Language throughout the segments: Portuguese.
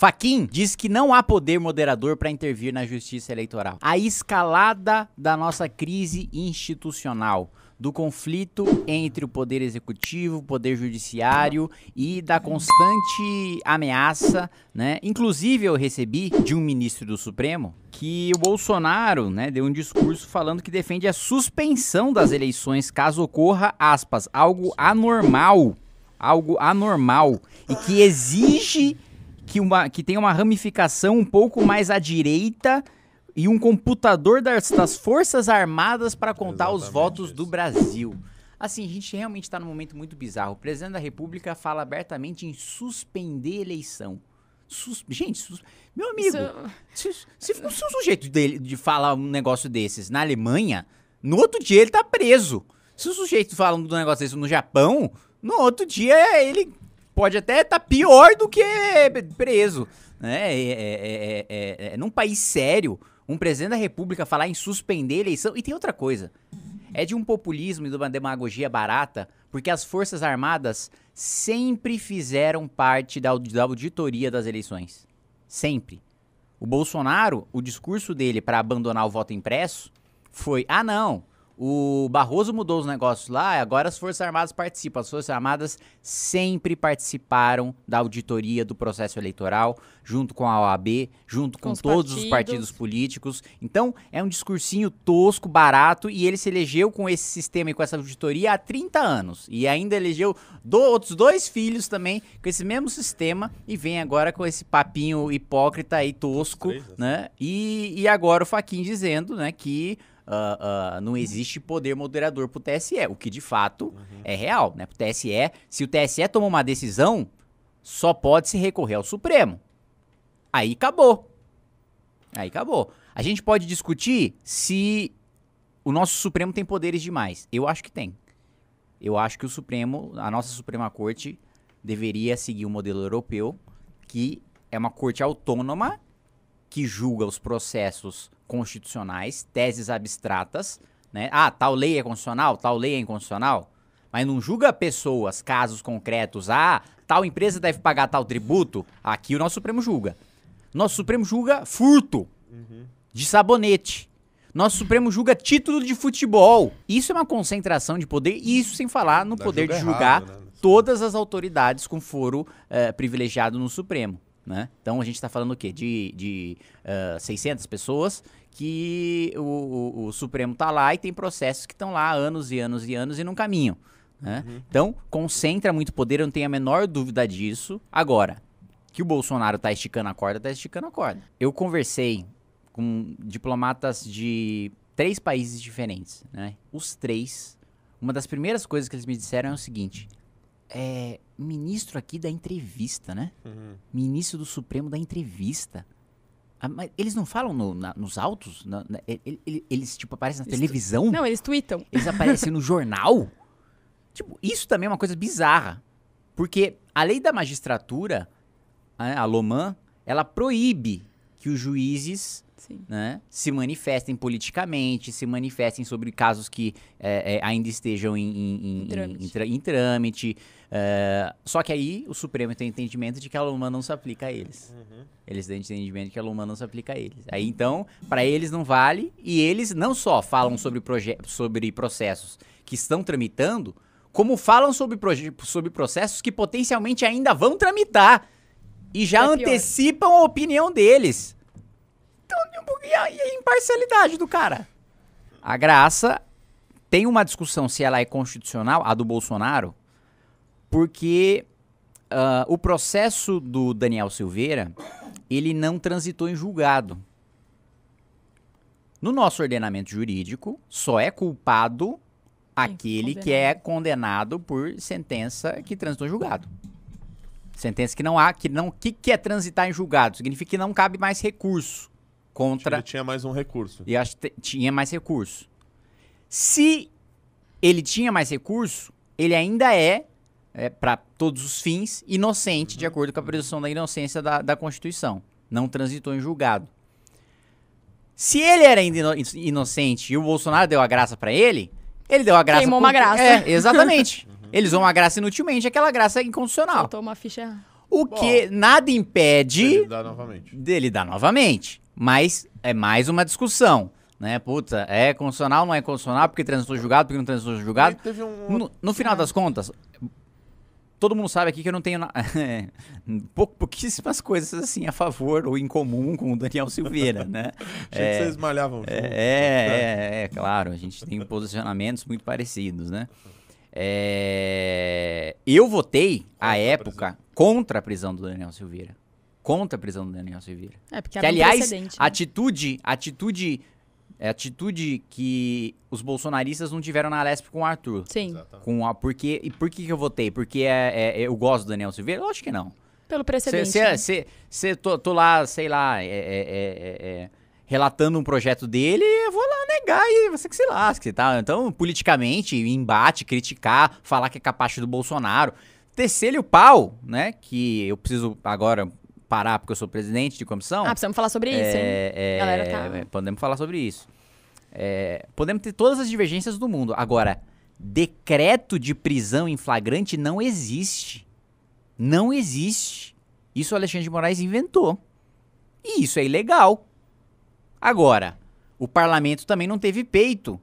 Faquin diz que não há poder moderador para intervir na justiça eleitoral. A escalada da nossa crise institucional do conflito entre o poder executivo, o poder judiciário e da constante ameaça, né? Inclusive eu recebi de um ministro do Supremo que o Bolsonaro, né, deu um discurso falando que defende a suspensão das eleições caso ocorra, aspas, algo anormal, algo anormal e que exige que, uma, que tem uma ramificação um pouco mais à direita e um computador das, das Forças Armadas para contar Exatamente os votos isso. do Brasil. Assim, a gente realmente está num momento muito bizarro. O presidente da República fala abertamente em suspender eleição. Sus... Gente, sus... meu amigo, se, se, um o sujeito dele, de falar um negócio desses na Alemanha, no outro dia ele tá preso. Se o sujeito fala um negócio desse no Japão, no outro dia ele pode até estar tá pior do que preso. Né? É é é, é, é, é, num país sério, um presidente da República falar em suspender a eleição. E tem outra coisa. É de um populismo e de uma demagogia barata, porque as Forças Armadas sempre fizeram parte da, da auditoria das eleições. Sempre. O Bolsonaro, o discurso dele para abandonar o voto impresso foi: ah, não, o Barroso mudou os negócios lá, agora as Forças Armadas participam. As Forças Armadas sempre participaram da auditoria do processo eleitoral, junto com a OAB, junto com, com os todos partidos. os partidos políticos. Então, é um discursinho tosco, barato, e ele se elegeu com esse sistema e com essa auditoria há 30 anos. E ainda elegeu do, outros dois filhos também com esse mesmo sistema, e vem agora com esse papinho hipócrita e tosco, assim. né? E, e agora o Faquin dizendo, né, que uh, uh, não uhum. existe poder moderador pro TSE, o que de fato uhum. é real, né? Pro TSE, se o TSE toma uma decisão, só pode se recorrer ao Supremo. Aí acabou. Aí acabou. A gente pode discutir se o nosso Supremo tem poderes demais. Eu acho que tem. Eu acho que o Supremo, a nossa Suprema Corte, deveria seguir o modelo europeu, que é uma corte autônoma que julga os processos constitucionais, teses abstratas, né? Ah, tal lei é constitucional, tal lei é inconstitucional, mas não julga pessoas, casos concretos. Ah, tal empresa deve pagar tal tributo. Aqui o nosso Supremo julga. Nosso Supremo julga furto uhum. de sabonete. Nosso Supremo julga título de futebol. Isso é uma concentração de poder, e isso sem falar no Dá poder julga de julgar errado, né? todas as autoridades com foro eh, privilegiado no Supremo. Né? Então a gente está falando o quê? De, de uh, ah, 600 pessoas que o, o, o Supremo está lá e tem processos que estão lá há anos e anos e anos e não caminham. Né? Uhum. Então concentra muito poder, eu não tenho a menor dúvida disso. Agora, que o Bolsonaro está esticando a corda, está esticando a corda. Eu conversei com diplomatas de três países diferentes. Né? Os três, uma das primeiras coisas que eles me disseram é o seguinte: é, ministro aqui da entrevista, né? Uhum. Ministro do Supremo da entrevista. Ah, mas eles não falam no, na, nos autos? Na, na, eles, tipo, aparecem na eles televisão? Não, eles tweetam. Eles aparecem no jornal? Tipo, isso também é uma coisa bizarra. Porque a lei da magistratura, a, a ela proíbe que os juízes né? se manifestem politicamente, se manifestem sobre casos que é, é, ainda estejam em, em, em, trâmite. em trâmite. É, eh, só que aí o Supremo tem entendimento de que a Luma não se aplica a eles. Uhum. Eles têm entendimento de que a Luma não se aplica a eles. Aí então, para eles não vale, e eles não só falam sobre, sobre processos que estão tramitando, como falam sobre, sobre processos que potencialmente ainda vão tramitar e já é antecipam a opinião deles e a, e a imparcialidade do cara? A graça tem uma discussão se ela é constitucional, a do Bolsonaro, porque uh, o processo do Daniel Silveira ele não transitou em julgado. No nosso ordenamento jurídico, só é culpado aquele que é condenado por sentença que transitou em julgado. Sentença que não há, que não, que que é transitar em julgado? Significa que não cabe mais recurso contra. Ele tinha mais um recurso. E acho que tinha mais recurso. Se ele tinha mais recurso, ele ainda é, é para todos os fins, inocente, de acordo com a presunção da inocência da, da Constituição. Não transitou em julgado. Se ele era ainda inocente e o Bolsonaro deu a graça para ele, ele deu a graça. Queimou por... uma graça. É, exatamente. Uhum. Ele usou uma graça inutilmente, aquela graça é incondicional. Soltou uma ficha. O Bom, que nada impede dele dar novamente. Dele dar novamente. Mas é mais uma discussão. Né, puta, é constitucional, não é constitucional, porque transitou julgado, porque não transitou julgado. Um... No, no final das contas, todo mundo sabe aqui que eu não tenho na... pouquíssimas coisas assim a favor ou em comum com o Daniel Silveira, né? Achei é, que vocês malhavam. É, é, né? é, é, claro, a gente tem posicionamentos muito parecidos, né? É... Eu votei à época contra a prisão do Daniel Silveira contra a prisão do Daniel Silveira. É, porque que, aliás, um né? atitude, atitude, é atitude que os bolsonaristas não tiveram na Lesp com o Arthur. Sim. Com a, porque, e por que, que eu votei? Porque é, é, é eu gosto do Daniel Silveira? Eu acho que não. Pelo precedente. Você, né? tô, tô, lá, sei lá, é, é, relatando um projeto dele, eu vou lá negar e você que se lasque, tá? Então, politicamente, embate, criticar, falar que é capacho do Bolsonaro, tecer-lhe o pau, né? Que eu preciso agora parar porque eu sou presidente de comissão. Ah, precisamos falar sobre isso, é, hein? É, Galera, tá. podemos falar sobre isso. É, podemos ter todas as divergências do mundo. Agora, decreto de prisão em flagrante não existe. Não existe. Isso o Alexandre de Moraes inventou. E isso é ilegal. Agora, o parlamento também não teve peito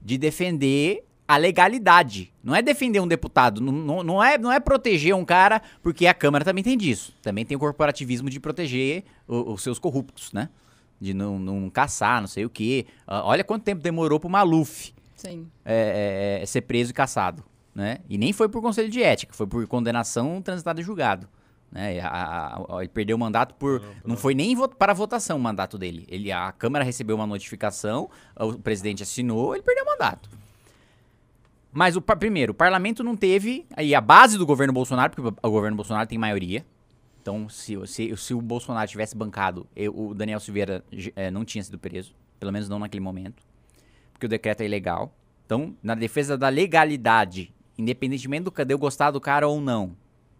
de defender a legalidade. Não é defender um deputado, não, não, é, não é proteger um cara, porque a Câmara também tem disso. Também tem o corporativismo de proteger os seus corruptos, né? De não, não caçar, não sei o quê. Ah, olha quanto tempo demorou pro Maluf é, é, é, ser preso e caçado. Né? E nem foi por conselho de ética, foi por condenação transitada e julgado. Né? A, a, a, ele perdeu o mandato por. Não, não. não foi nem para votação o mandato dele. Ele, a Câmara recebeu uma notificação, o presidente assinou, ele perdeu o mandato. Mas, o primeiro, o parlamento não teve. Aí a base do governo Bolsonaro, porque o governo Bolsonaro tem maioria. Então, se, se, se o Bolsonaro tivesse bancado, eu, o Daniel Silveira é, não tinha sido preso. Pelo menos não naquele momento. Porque o decreto é ilegal. Então, na defesa da legalidade, independentemente do cadê eu gostar do cara ou não,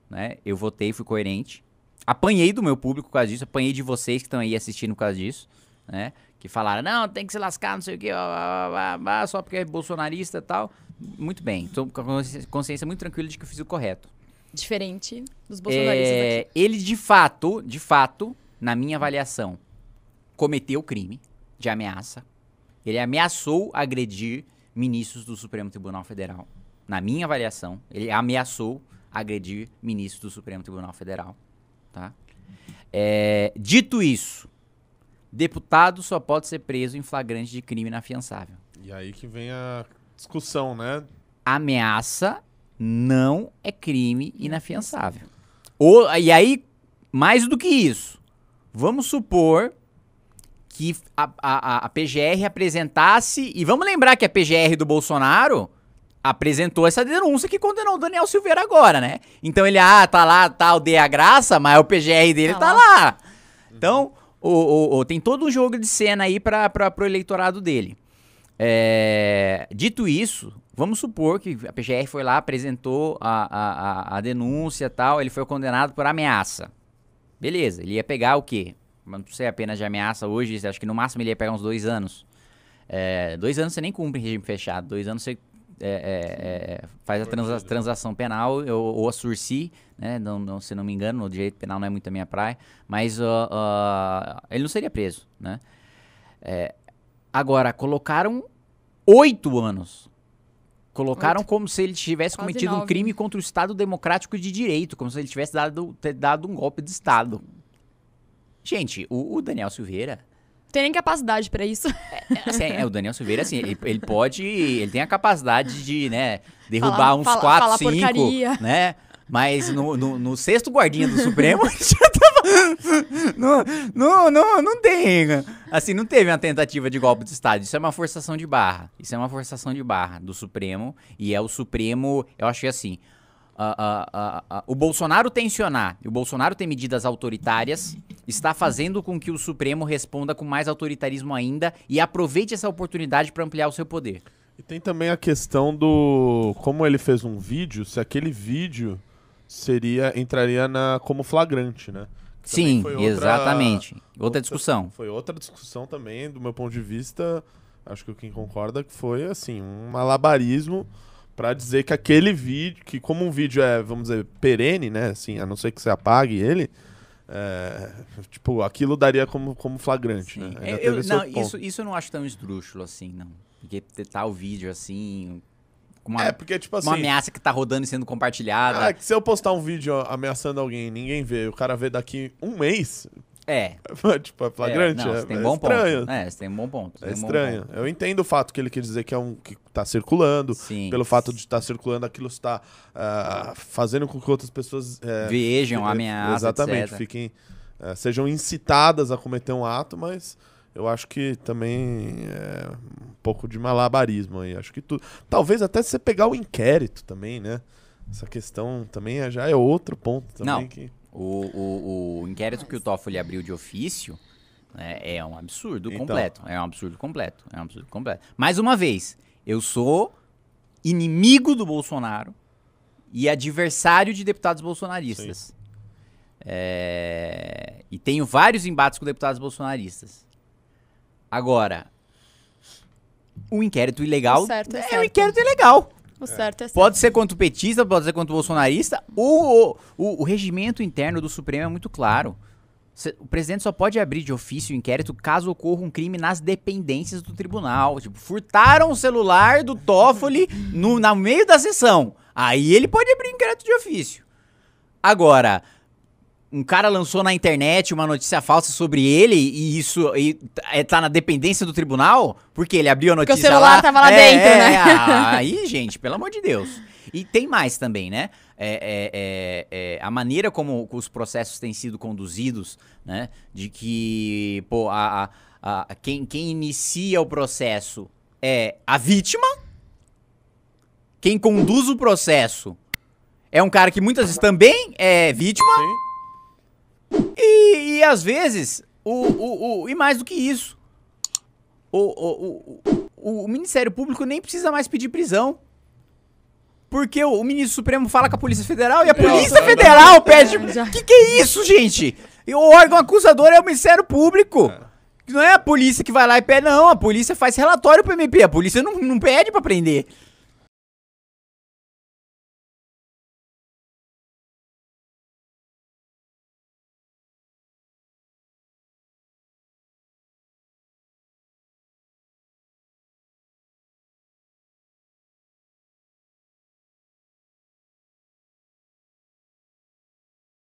né? Eu votei, fui coerente. Apanhei do meu público por causa disso, apanhei de vocês que estão aí assistindo por causa disso, né? Que falaram, não, tem que se lascar, não sei o quê, só porque é bolsonarista e tal muito bem. Estou com a consciência muito tranquila de que eu fiz o correto. Diferente dos é, bolsonaristas é, Ele, de fato, de fato, na minha avaliação, cometeu crime de ameaça. Ele ameaçou agredir ministros do Supremo Tribunal Federal. Na minha avaliação, ele ameaçou agredir ministros do Supremo Tribunal Federal. Tá? É, dito isso, deputado só pode ser preso em flagrante de crime inafiançável. E aí que vem a discussão, né? Ameaça não é crime inafiançável. Ou, e aí, mais do que isso, vamos supor que a, a, a PGR apresentasse. E vamos lembrar que a PGR do Bolsonaro apresentou essa denúncia que condenou o Daniel Silveira agora, né? Então ele, ah, tá lá, tá o a graça, mas o PGR dele tá, tá lá. lá. Então, o, o, o, tem todo um jogo de cena aí para o eleitorado dele. É, dito isso, vamos supor que a PGR foi lá, apresentou a, a, a denúncia e tal, ele foi condenado por ameaça. Beleza, ele ia pegar o quê? Não sei, apenas de ameaça hoje, acho que no máximo ele ia pegar uns dois anos. É, dois anos você nem cumpre em regime fechado, dois anos você é, é, é faz a transa transação penal ou, ou a sursi, né? Não, não, se não me engano, no direito penal não é muito a minha praia, mas uh, uh, ele não seria preso, né? É, Agora, colocaram oito anos. Colocaram como se ele tivesse Quase cometido um crime né? contra o Estado Democrático de Direito, como se ele tivesse dado, dado um golpe de Estado. Gente, o, o Daniel Silveira. Tem nem capacidade para isso. É, é, assim, é, o Daniel Silveira, assim, ele, ele, pode. Ele tem a capacidade de, né, derrubar fala, uns quatro, cinco. né? Mas no, no, no, sexto guardinha do Supremo, não, não, não, não tem. Assim, não teve uma tentativa de golpe de Estado. Isso é uma forçação de barra. Isso é uma forçação de barra do Supremo. E é o Supremo, eu achei é assim. Uh, uh, uh, o Bolsonaro tensionar e o Bolsonaro ter medidas autoritárias está fazendo com que o Supremo responda com mais autoritarismo ainda e aproveite essa oportunidade para ampliar o seu poder. E tem também a questão do como ele fez um vídeo, se aquele vídeo seria entraria na como flagrante, né? Sim, outra, exatamente. Outra, outra discussão. Foi outra discussão também, do meu ponto de vista. Acho que quem concorda que foi assim, um malabarismo para dizer que aquele vídeo, que como um vídeo é, vamos dizer, perene, né? Assim, a não ser que você apague ele, é, tipo, aquilo daria como, como flagrante, Sim. né? É, eu, não, isso, isso eu não acho tão esdrúxulo assim, não. Porque tá o vídeo assim, uma, é, porque, tipo assim. Uma ameaça que tá rodando e sendo compartilhada. Ah, que se eu postar um vídeo ameaçando alguém ninguém vê, o cara vê daqui um mês. É. tipo, é flagrante. É, não, é, tem é bom estranho. Ponto. É, você tem um bom ponto. É estranho. Ponto. Eu entendo o fato que ele quer dizer que é um que tá circulando. Sim. Pelo fato de estar tá circulando, aquilo está uh, ah, fazendo com que outras pessoas. Uh, Vejam, é, ameaças. Exatamente, etc. fiquem. Uh, sejam incitadas a cometer um ato, mas eu acho que também é um pouco de malabarismo aí. Acho que tudo. Talvez até você pegar o inquérito também, né? Essa questão também é, já é outro ponto também. Não, que... o, o, o inquérito que o Toffoli abriu de ofício é, é um absurdo então... completo. É um absurdo completo. É um absurdo completo. Mais uma vez, eu sou inimigo do Bolsonaro e adversário de deputados bolsonaristas. É... E tenho vários embates com deputados bolsonaristas. Agora, um inquérito ilegal. O certo é, é certo. um inquérito ilegal. O certo é certo. Pode ser contra o petista, pode ser contra o bolsonarista. O, o, o regimento interno do Supremo é muito claro. O presidente só pode abrir de ofício o inquérito caso ocorra um crime nas dependências do tribunal. Tipo, furtaram o celular do Toffoli no, no meio da sessão. Aí ele pode abrir inquérito de ofício. Agora, um cara lançou na internet uma notícia falsa sobre ele e isso e, é, tá na dependência do tribunal, porque ele abriu a notícia porque o celular lá. tava lá é, dentro, né? é, né? aí, gente, pelo amor de Deus. E tem mais também, né? É, é, é, a maneira como os processos têm sido conduzidos, né? De que, pô, a, a, a quem, quem inicia o processo é a vítima, quem conduz o processo é um cara que muitas vezes também é vítima. Sim. E, e às vezes, o, o, o, e mais do que isso, o, o, o, o Ministério Público nem precisa mais pedir prisão. Porque o, o ministro Supremo fala com a Polícia Federal e a Polícia Federal pede. Que que é isso, gente? o órgão acusador é o Ministério Público. É. Não é a polícia que vai lá e pede, não. A polícia faz relatório pro MP. A polícia não, não pede pra prender.